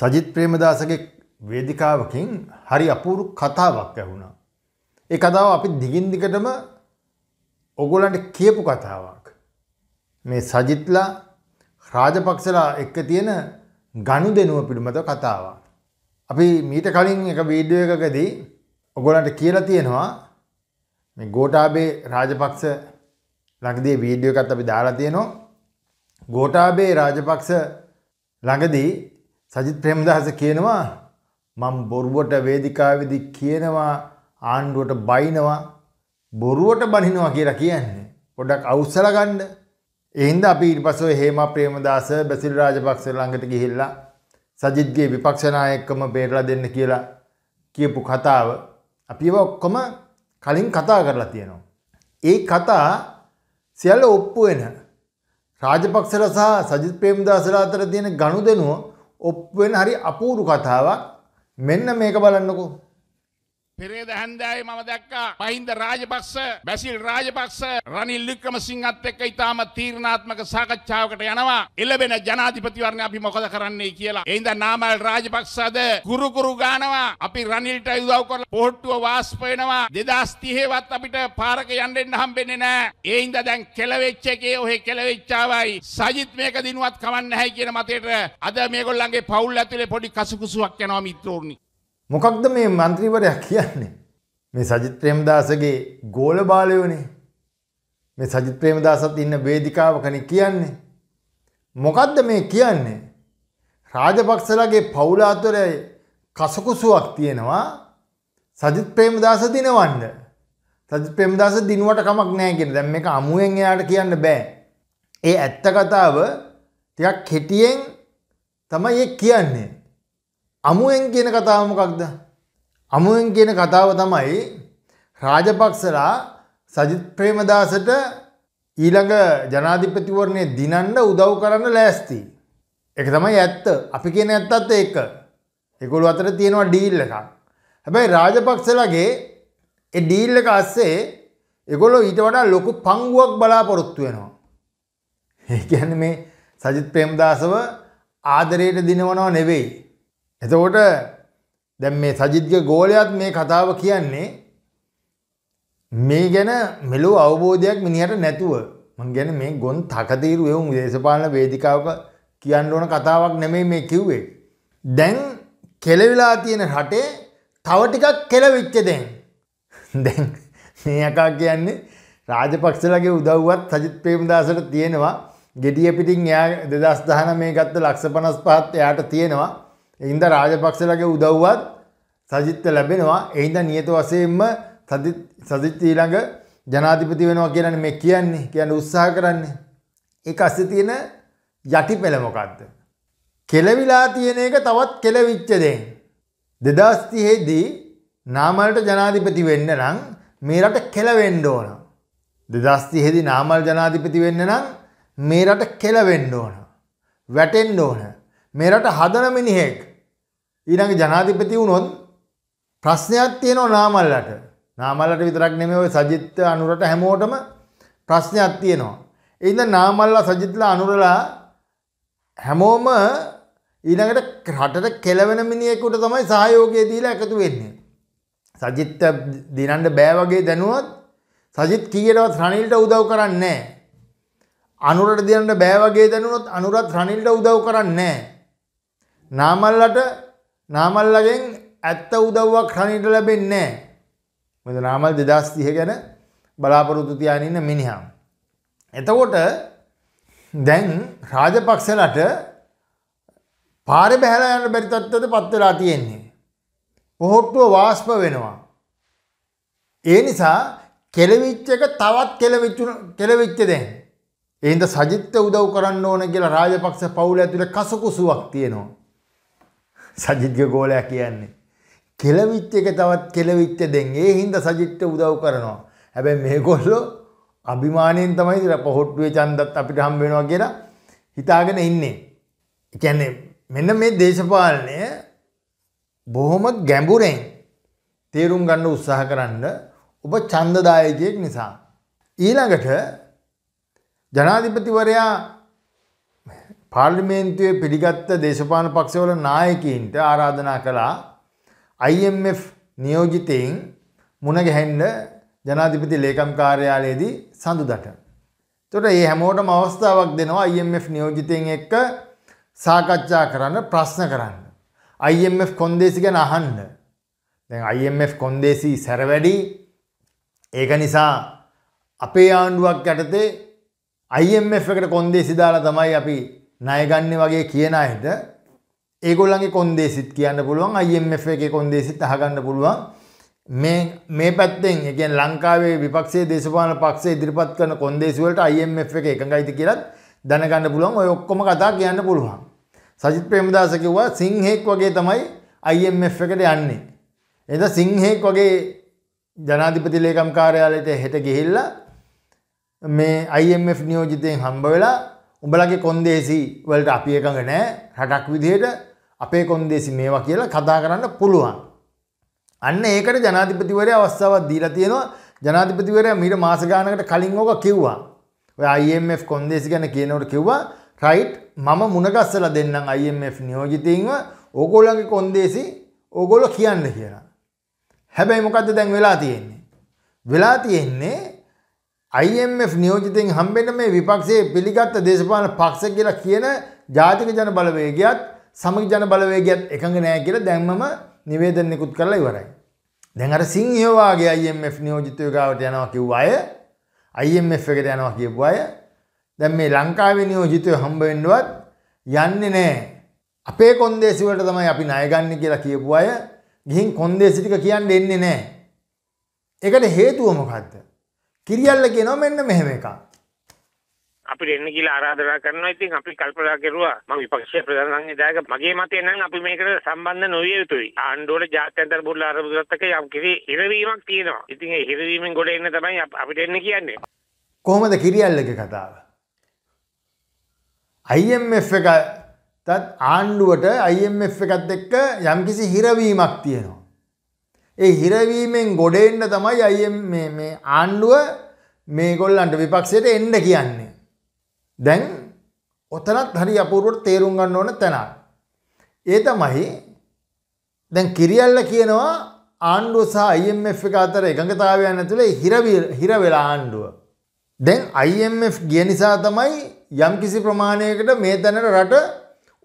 සජිත් ප්‍රේමදාසගේ වේදිකාවකින් හරි අපූරු කතාවක් ඇහුණා. ඒ කතාව අපි දිගින් දිගටම ඔගොල්ලන්ට කියපු කතාවක්. මේ සජිත්ලා රාජපක්ෂලා එක්ක තියෙන ගනුදෙනුව පිළිබඳ කතාවක්. අපි මීට කලින් එක වීඩියෝ එකකදී ඔගොල්ලන්ට කියලා තියෙනවා මේ ගෝඨාභය රාජපක්ෂ ළඟදී වීඩියෝ එකත් අපි දාලා තියෙනවා. ගෝඨාභය රාජපක්ෂ ළඟදී සජිත් ප්‍රේමදාස කියනවා මම බොරුවට වේදිකාවේදී කියනවා ආණ්ඩුවට බයිනවා බොරුවට බනිනවා කියලා කියන්නේ. පොඩක් අවුස්සල ගන්න. එහෙනම් අපි ඊට පස්සේ හේමා ප්‍රේමදාස බසිල් රාජපක්ෂ ළඟට ගිහිල්ලා සජිත්ගේ විපක්ෂ නායකකම බේරලා දෙන්න කියලා කියපු කතාව අපි ඒවා ඔක්කොම කලින් කතා කරලා තියෙනවා. ඒ කතා සියල්ල ඔප්පු වෙන රාජපක්ෂලා සහ සජිත් ප්‍රේමදාසලා අතර තියෙන ගනුදෙනුව ඔප්වෙන් හරි අපූරු කතාවක් මෙන්න මේක බලන්නකෝ පෙරේද හැන්දෑවේ මම දැක්කා මහින්ද රාජපක්ෂ බැසිල් රාජපක්ෂ රනිල් වික්‍රමසිංහත් එක්ක ඊටාම තීරණාත්මක සාකච්ඡාවකට යනවා එළබෙන ජනාධිපතිවරණ අපි මොකද කරන්නේ කියලා. ඒ ඉඳන් නාමල් රාජපක්ෂද කුරු කුරු ගානවා. අපි රනිල්ට උදව් කරලා පොහට්ටුව වාස්ප වෙනවා. 2030 වත් අපිට පාරක යන්න දෙන්න හම්බෙන්නේ නැහැ. ඒ ඉඳන් දැන් කෙලවෙච්ච එකේ ඔහෙ කෙලවෙච්චාවයි සජිත් මේක දිනුවත් කමන්නේ නැහැ කියන මතයට අද මේගොල්ලන්ගේ පවුල් ඇතුලේ පොඩි කසුකුසුවක් යනවා මිත්‍රෝනි. මොකක්ද මේ මන්ත්‍රීවරයා කියන්නේ මේ සජිත් ප්‍රේමදාසගේ ගෝල බාලයෝනේ මේ සජිත් ප්‍රේමදාසත් ඉන්න වේදිකාව කනේ කියන්නේ මොකක්ද මේ කියන්නේ රාජපක්ෂලාගේ පවුල අතර කසකුසුවක් තියෙනවා සජිත් ප්‍රේමදාස දිනවන්න සජිත් ප්‍රේමදාස දිනුවට කමක් නැහැ කියන දැන් මේක අමුවෙන් එයාට කියන්න බෑ ඒ ඇත්ත කතාව ටිකක් කෙටියෙන් තමයි ඒ කියන්නේ අමුවෙන් කියන කතාවමකක්ද. අමුවෙන් කියන කතාව තමයි රාජපක්සලා සජිත් ප්‍රේමදාසට ඊළඟ ජනාධිපතිවරණය දිනන්න උදව් කරන්න ලෑස්ති. එක තමයි ඇත්ත අපි කියන ඇත්තත් ඒක එකොළු අතර තියෙනවා ඩීල් එකක්. හැබැයි රාජපක්සලගේ ඒ ඩීල් එක අස්සේ එකොළො ඊට වඩා ලොකු පංගුවක් බලාපොරොත්තු වෙනවා. ඒ කියන්නේ මේ සජිත් ප්‍රේමදාසව ආදරයට දිනවනව නෙවෙයි. එතකොට දැන් මේ සජිත්ග ගෝලයත් මේ කතාව කියන්නේ මේ ගැන මෙලෝ අවබෝධයක් මිනිහට නැතුව මං ගැන මේ ගොන් තකතීරු එවුම් දේශපාලන වේදිකාවක කියන්න ඕන කතාවක් නෙමෙයි මේ කිව්වේ. දැන් කෙලවිලා තියෙන රටේ තව ටිකක් කෙලවිච්ච දැන්. දැන් මේ යකා කියන්නේ රාජපක්ෂලගේ උදව්වත් සජිත් ප්‍රේමදාසට තියෙනවා ගෙඩිය පිටින් එයා 2019 මේ ගත්ත ලක්ෂ 55ත් එයාට තියෙනවා. එහින්ද රාජපක්ෂලගේ උදව්වත් සජිත්ත ලැබෙනවා එහින්ද නියත වශයෙන්ම සජිත් ඊළඟ ජනාධිපති වෙනවා කියන්නේ මේ කියන්නේ කියන්නේ උත්සාහ කරන්නේ. ඒක අස්සේ තියෙන යටිපෙළ මොකද්ද? කෙලවිලා තියෙන එක තවත් කෙලවිච්ච දෙයක්. 2030 දී නාමල්ට ජනාධිපති වෙන්න නම් මේ රට කෙලවෙන්න ඕන. 2030 දී නාමල් ජනාධිපති වෙන්න නම් මේ රට කෙලවෙන්න ඕන. වැටෙන්න ඕන. මේ රට හදන මිනිහෙක් ඊළඟ ජනාධිපති වුණොත් ප්‍රශ්නයක් තියෙනවා නාමල්ලට. නාමල්ලට විතරක් නෙමෙයි ওই සජිත් අනුරට හැමෝටම ප්‍රශ්නයක් තියෙනවා. ඒ ඉඳන් නාමල්ලා සජිත්ලා අනුරලා හැමෝම ඊළඟට රටට කෙලවෙන මිනිහෙකුට තමයි සහයෝගය දීලා එකතු වෙන්නේ. සජිත් දිනන්න බෑ වගේ දැනුවත් සජිත් කීයටවත් රනිල්ට උදව් කරන්නේ නැහැ. අනුරට දිනන්න බෑ වගේ දැනුනොත් අනුරත් රනිල්ට උදව් කරන්නේ නැහැ. නාමල්ලට නාමල්ලගෙන් ඇත්ත උදව්වක් හනිට ලැබෙන්නේ මෙද නාමල් දෙදස් තිහ ගැන බලාපොරොත්තු තියානන්න මිනිහාම්. එතකොට දැන් රාජපක්ෂලට පාර බැහල යන්න බැරිතත්වද පත්වෙලා තියෙන්නේ. පොහොට්ටුව වාස්ප වෙනවා. ඒ නිසා කෙලවිච්ච එක තවත් කෙලවිච්ච දැන්. එහින්ද සජිත්ත උදව් කරන්න ඕන කියලා රාජපක්ෂ පවුල ඇතුළ කසකුසුවක් තියෙනවා. සජිත්ග ගෝලයක් කියන්නේ. කෙලවිච්ච එක තවත් කෙලවිච්ච දෙන්ගේ හින්ද සජිත්ට උදව් කරනවා. හැබැ මේ ගොල්ලෝ අභිමානයෙන් තමයි දිර පොහොට්ටුවේ චන්දත් අපිට හම් වෙනවා කියලා හිතාගෙන ඉන්නේ. එකන්නේ මෙන්න මේ දේශපාලනය බොහොම ගැඹුරෙන් තේරුම් ගන්න උත්සාහ කරන්න ඔබ චන්දදායකයෙක් නිසා. ඊළඟට ජනාධිපතිවරයා පාර්ලිමේන්තුවේ පිළිගත්ත දේශපාලන පක්ෂවල නායකයින්ට ආරාධනා කළා IMF නියෝජිතයින් මුණගැහෙන්න ජනාධිපති ලේකම් කාර්යාලයේදී සඳුදට. එතකොට මේ හැමෝටම අවස්ථාවක් දෙනවා IMF නියෝජිතයින් එක්ක සාකච්ඡා කරන්න ප්‍රශ්න කරන්න. IMF කොන්දේසි ගැන අහන්න. දැන් IMF කොන්දේසි සැර වැඩි. ඒක නිසා අපේ ආණ්ඩුවක් යටතේ IMF එකට කොන්දේසි දාලා තමයි අපි ණයගන්න වගේ කියන අයට ඒගොල්ලන්ගේ කොන්දේසිත් කියන්න පුළුවන් IMF එකේ කොන්දේසිත් අහගන්න පුළුවන් මේ මේ පැත්තෙන් ඒ කියන්නේ ලංකාවේ විපක්ෂයේ දේශපාලන පක්ෂය ඉදිරිපත් කරන කොන්දේසි වලට IMF එක එකඟයිද කියලත් දැනගන්න පුළුවන් ඔය ඔක්කොම කතා කියන්න පුළුවන් සජිත් ප්‍රේමදාස කිව්වා සිංහෙක් වගේ තමයි IMF එකට යන්නේ. එද සිංහෙක් වගේ ජනාධිපති ලේකම් කාර්යාලයට හෙට ගිහිල්ලා මේ IMF නියෝජිතයෙන් හම්බ වෙලා උඹලගේ කොන්දේසි වලට අපි එකඟ නෑ රටක් විදිහයට අපේ කොන්දේසි මේවා කියලා කතා කරන්න පුළුවන්. අන්න ඒකට ජනාධිපතිවරය අවස්ථාවක් දීලා තියෙනවා ජනාධිපතිවරයා මීට මාස ගානකට කලින් ඕක කිව්වා. ඔය IMF කොන්දේසි ගැන කියනකොට කිව්වා රයිට් මම මුණගස්සලා දෙන්නම් IMF නියෝජිතයින්ව ඕගොල්ලන්ගේ කොන්දේසි ඕගොල්ලෝ කියන්න කියලා. හැබැයි මොකද්ද දැන් වෙලා තියෙන්නේ? වෙලා තියෙන්නේ IMF නියෝජිතෙන් හම්බෙන මේ විපක්ෂයේ පිළිගත්ත දේශපාලන පක්ෂ කියලා කියන ජාතික ජන බලවේගයත් සමග ජන බලවේගයත් එකඟ නෑ කියලා දැන්මම නිවේදනයකුත් කරලා ඉවරයි. දැන් අර සිංහයෝ වාගේ IMF නියෝජිතයෝ ගාවට යනවා කිව්ව අය IMF එකට යනවා කියපු අය දැන් මේ ලංකාවේ නියෝජිතයෝ හම්බ වෙන්නවත් යන්නේ නෑ. අපේ කොන්දේසි වලට තමයි අපි ණය ගන්න කියලා කියපු අය ගිහින් කොන්දේසි ටික කියන්න එන්නේ නෑ. ඒකට හේතුව මොකද්ද? කිරියල්ල කියනවා මෙන්න මෙහෙම එකක්. අපිට එන්න කියලා ආරාධනා කරනවා. ඉතින් අපි කල්පනා කරුවා මම විපක්ෂයේ ප්‍රධාන සංවිධායක මගේ මතය නම් අපි මේකට සම්බන්ධ නොවිය යුතුයි. ආණ්ඩුවල ජාත්‍යන්තර බුද්ධ ආරමුදත් එක්ක යම් කිසි හිරවීමක් තියෙනවා. ඉතින් ඒ හිරවීමෙන් ගොඩ එන්න තමයි අපිට එන්න කියන්නේ. කොහොමද කිරියල්ලගේ කතාව? IMF එක තත් ආණ්ඩුවට IMF එකත් එක්ක යම්කිසි හිරවීමක් තියෙනවා. ඒ හිරවීමෙන් ගොඩෙන්න්න තමයි අය මේ ආණ්ඩුව මේගොල්ලන්ට විපක්ෂයට එන්ඩ කියන්නේ. දැන් ඔතනත් හරි අපූරුවට තේරුම් ගන්න ඕන තැනා. ඒ තමයි දැන් කිරියල්ල කියනවා ආණ්ඩුව සහ IMF එක අතර එකඟතාවයන්න තුළේ හිරවෙලා ආණ්ඩුව. දැන් IMF ගිය නිසා තමයි යම් කිසි ප්‍රමාණයකට මේ තැනට රට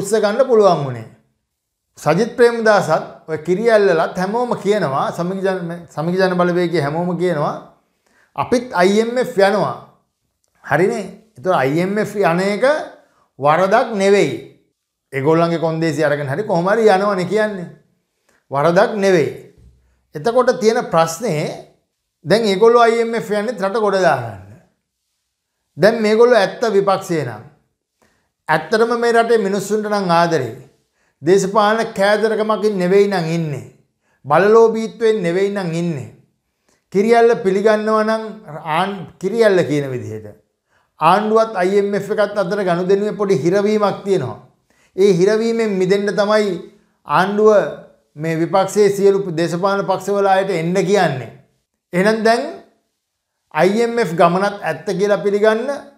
උත්සගන්න පුළුවන් වුණේ. සජිත් ප්‍රේමදාසත් ඔය කිරියල්ලලත් හැමෝම කියනවා සමිගජන සමිගජන බලවේගයේ හැමෝම කියනවා අපිත් IMF යනවා. හරිනේ. ඒතකොට IMF යන එක වරදක් නෙවෙයි. ඒගොල්ලන්ගේ කොන්දේසි අරගෙන හරි කොහොම හරි යනවනේ කියන්නේ. වරදක් නෙවෙයි. එතකොට තියෙන ප්‍රශ්නේ දැන් ඒගොල්ලෝ IMF යන්නේ රට ගොඩ දාගන්න. දැන් මේගොල්ලෝ ඇත්ත විපක්ෂේ නම් ඇත්තටම මේ රටේ මිනිස්සුන්ට නම් ආදරේ. දේශපාලන කෑදරකමකින් නෙවෙයි නම් ඉන්නේ. බලලෝභීත්වයෙන් නෙවෙයි නම් ඉන්නේ. කිරියල්ල පිළිගන්නවා නම් කිරියල්ල කියන විදිහට. ආණ්ඩුවත් IMF එකත් අතර ගනුදෙනුවේ පොඩි හිරවීමක් තියෙනවා. ඒ හිරවීමෙන් මිදෙන්න තමයි ආණ්ඩුව මේ විපක්ෂයේ සියලු දේශපාලන පක්ෂවල අයට එන්න කියන්නේ. එහෙනම් දැන් IMF ගමනත් ඇත්ත කියලා පිළිගන්න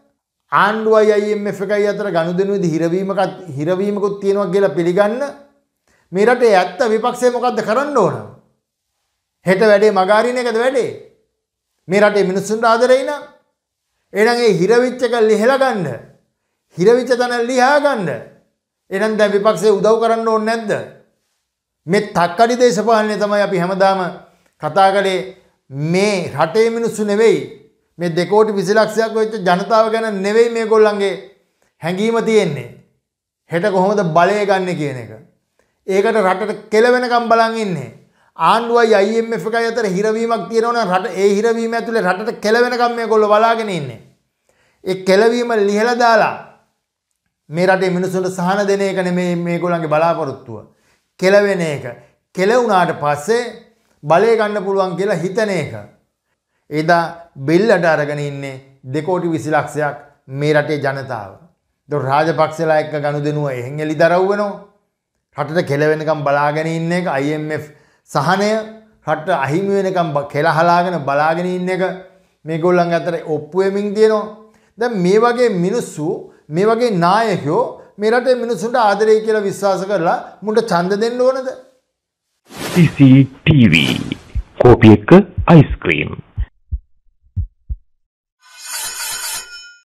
ආණ්ඩුවයි IMF එකයි අතර ගනුදෙනුවේදී හිරවීමකත් හිරවීමකුත් තියෙනවා කියලා පිළිගන්න මේ රටේ ඇත්ත විපක්ෂය මොකද්ද කරන්න ඕන? හෙට වැඩේ මගහරින එකද වැඩේ? මේ රටේ මිනිස්සුන්ට ආදරේ නම් එහෙනම් ඒ හිරවිච්ච එක ලිහලා ගන්න. හිරවිච්ච තැන ලියා ගන්න. එහෙනම් දැන් විපක්ෂය උදව් කරන්න ඕනේ නැද්ද? මේ තක්කඩි දේශපාලනය තමයි අපි හැමදාම කතා කළේ මේ රටේ මිනිස්සු නෙවෙයි මේ දෙකෝටි විසිලක්ෂයක් වෙච්ච ජනතාව ගැන නෙවෙයි මේ ගොල්ලන්ගේ හැඟීම තියෙන්නේ. හෙට කොහොමද බලය ගන්න කියන එක. ඒකට රටට කෙලවෙනකම් බලන් ඉන්නේ. ආණ්ඩුවයි IMF එකයි අතර හිරවීමක් තියෙනවනම් රට ඒ හිරවීම ඇතුලේ රටට කෙලවෙනකම් මේගොල්ලෝ බලාගෙන ඉන්නේ. ඒ කෙලවීම ලිහලා දාලා මේ රටේ මිනිසුන්ට සහන දෙන එක නෙමේ මේගොල්ලන්ගේ බලාපොරොත්තුව. කෙලවෙන එක. කෙලවුණාට පස්සේ බලය ගන්න පුළුවන් කියලා හිතන එක. එදා බෙල්ලට අරගෙන ඉන්නේ දෙකෝටි විසි ලක්ෂයක් මේ රටේ ජනතාව. දො රාජපක්ෂලා එක්ක ගණු දෙනුව එහෙංගෙලි දරව් වෙනවා. රටට කෙලවෙනකම් බලාගෙන ඉන්න එක IMF සහනය රට අහිමිුවෙනකම් කෙලහලාගෙන බලාගෙන ඉන්න එක මේ ගොල්ලන් අතර ඔප්පුුවමින් තියෙනවා. දැ මේ වගේ මිනිස්සු මේ වගේ නායකෝ මේ රටේ මිනිස්සුන්ට ආදරය කියලා විශ්වාස කරලා මුට ඡන්ද දෙන්න ඕනද? CCTV කෝපි එක්ක අයිස්ක්‍රීම්